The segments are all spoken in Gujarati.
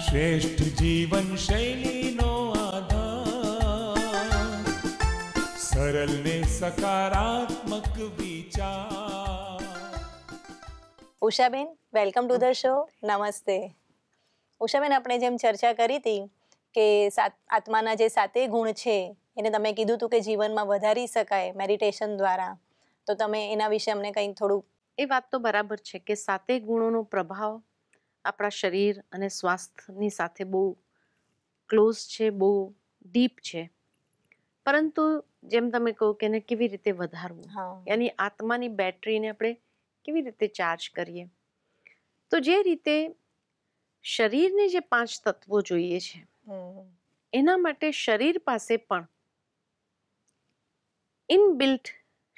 શ્રેષ્ઠ જીવન શૈલીનો આધાર સરળ ને સકારાત્મક વિચાર Ushaben welcome to the show નમસ્તે ઉષાબેન આપણે જેમ ચર્ચા કરી હતી કે સાત આત્માના જે સાતે ગુણ છે એને તમે કીધું હતું કે જીવનમાં વધારી શકાય મેડિટેશન દ્વારા તો તમે એના વિશે અમને કંઈક થોડું એ વાત તો બરાબર છે કે સાતે ગુણોનો પ્રભાવ આપણા શરીર અને સ્વાસ્થ્યની સાથે બહુ ક્લોઝ છે બહુ ડીપ છે પરંતુ જેમ તમે કહો કે એને કેવી રીતે વધારવું એની આત્માની બેટરીને આપણે કેવી રીતે ચાર્જ કરીએ તો જે રીતે શરીરને જે પાંચ તત્વો જોઈએ છે એના માટે શરીર પાસે પણ ઇનબિલ્ટ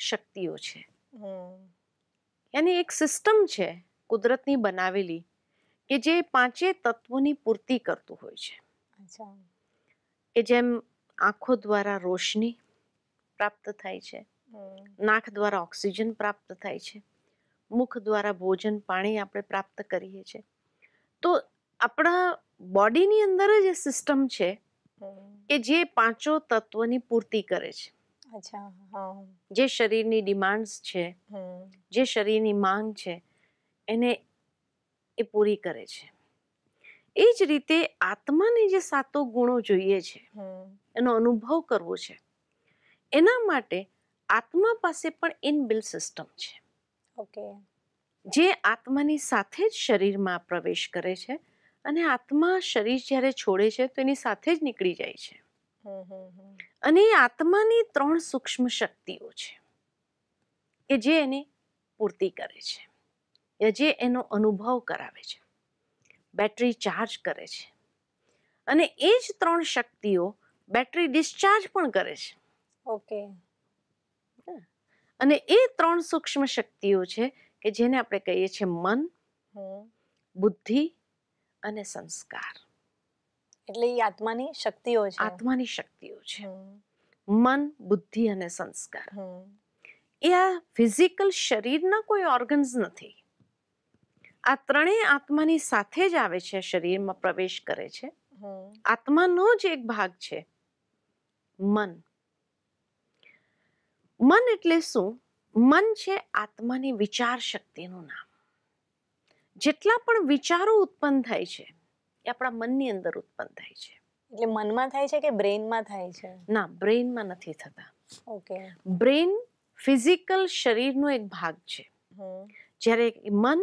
શક્તિઓ છે એની એક સિસ્ટમ છે કુદરતની બનાવેલી કે જે પાંચે તત્વોની પૂર્તિ કરતું હોય છે કે જેમ આંખો દ્વારા રોશની પ્રાપ્ત થાય છે નાક દ્વારા ઓક્સિજન પ્રાપ્ત થાય છે મુખ દ્વારા ભોજન પાણી આપણે પ્રાપ્ત કરીએ છીએ તો આપણા બોડીની અંદર જ એ સિસ્ટમ છે કે જે પાંચો તત્વોની પૂર્તિ કરે છે જે શરીરની ડિમાન્ડ્સ છે જે શરીરની માંગ છે એને એ પૂરી કરે છે એ જ રીતે આત્માને જે સાતો ગુણો જોઈએ છે એનો અનુભવ કરવો છે એના માટે આત્મા પાસે પણ ઇનબિલ સિસ્ટમ છે ઓકે જે આત્માની સાથે જ શરીરમાં પ્રવેશ કરે છે અને આત્મા શરીર જ્યારે છોડે છે તો એની સાથે જ નીકળી જાય છે અને એ આત્માની ત્રણ સૂક્ષ્મ શક્તિઓ છે કે જે એની પૂર્તિ કરે છે જે એનો અનુભવ કરાવે છે બેટરી ચાર્જ કરે છે અને એ જ ત્રણ શક્તિઓ બેટરી ડિસ્ચાર્જ પણ કરે છે ઓકે અને એ ત્રણ સૂક્ષ્મ શક્તિઓ છે કે જેને આપણે કહીએ છીએ મન બુદ્ધિ અને સંસ્કાર એટલે એ આત્માની શક્તિઓ છે આત્માની શક્તિઓ છે મન બુદ્ધિ અને સંસ્કાર એ આ ફિઝિકલ શરીરના કોઈ ઓર્ગન્સ નથી આ ત્રણેય આત્માની સાથે જ આવે છે શરીરમાં પ્રવેશ કરે છે આત્માનો જ એક ભાગ છે મન મન એટલે શું મન છે આત્માની વિચાર શક્તિનું નામ જેટલા પણ વિચારો ઉત્પન્ન થાય છે એ આપણા મનની અંદર ઉત્પન્ન થાય છે એટલે મનમાં થાય છે કે બ્રેનમાં થાય છે ના બ્રેનમાં નથી થતા ઓકે બ્રેન ફિઝિકલ શરીરનો એક ભાગ છે જ્યારે મન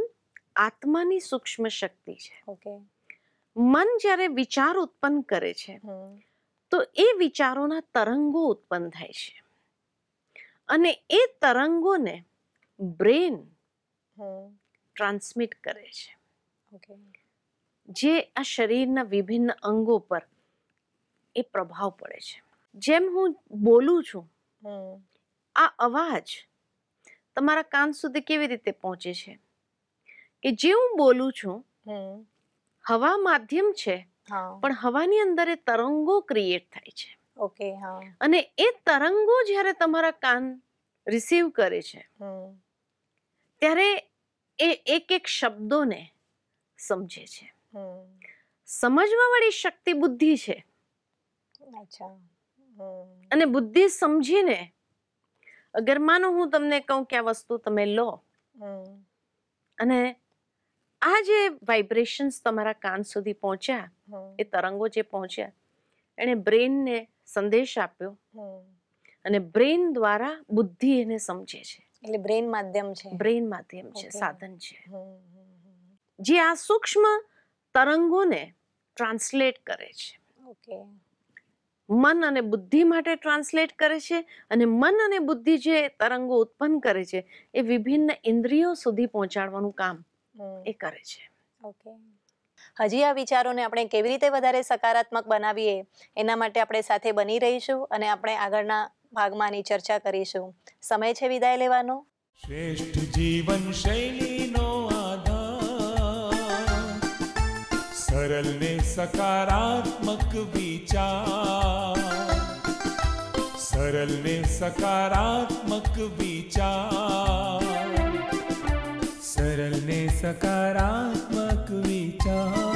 આત્માની સૂક્ષ્મ શક્તિ છે ઓકે મન જ્યારે વિચાર ઉત્પન્ન કરે છે તો એ વિચારોના તરંગો ઉત્પન્ન થાય છે અને એ તરંગોને બ્રેન ટ્રાન્સમિટ કરે છે જે આ શરીરના વિભિન્ન અંગો પર એ પ્રભાવ પડે છે જેમ હું બોલું છું આ અવાજ તમારા કાન સુધી કેવી રીતે પહોંચે છે કે જે હું બોલું છું હવા માધ્યમ છે પણ હવાની અંદર એ તરંગો ક્રિએટ થાય છે ઓકે હા અને એ તરંગો જ્યારે તમારા કાન રિસીવ કરે છે ત્યારે એ એક એક શબ્દોને સમજે છે સમજવા વાળી શક્તિ બુદ્ધિ છે અચ્છા અને બુદ્ધિ સમજીને અગર માનો હું તમને કહું કે આ વસ્તુ તમે લો અને આ જે વાઇબ્રેશન્સ તમારા કાન સુધી પહોંચ્યા એ તરંગો જે પહોંચ્યા એણે બ્રેનને સંદેશ આપ્યો અને બ્રેન દ્વારા બુદ્ધિ એને સમજે છે એટલે બ્રેન માધ્યમ છે બ્રેન માધ્યમ છે સાધન છે જે આ સૂક્ષ્મ તરંગોને ટ્રાન્સલેટ કરે છે ઓકે મન અને બુદ્ધિ માટે ટ્રાન્સલેટ કરે છે અને મન અને બુદ્ધિ જે તરંગો ઉત્પન્ન કરે છે એ વિભિન્ન ઇન્દ્રિયો સુધી પહોંચાડવાનું કામ એ કરે છે ઓકે હજી આ વિચારોને આપણે કેવી રીતે વધારે સકારાત્મક બનાવીએ એના માટે આપણે સાથે બની રહીશું અને આપણે આગળના ભાગમાં આની ચર્ચા કરીશું સમય છે વિદાય લેવાનો શ્રેષ્ઠ જીવન શૈલીનો આધાર સરળ ને સકારાત્મક વિચાર સરળ ને સકારાત્મક વિચાર સકારાત્મક વિચાર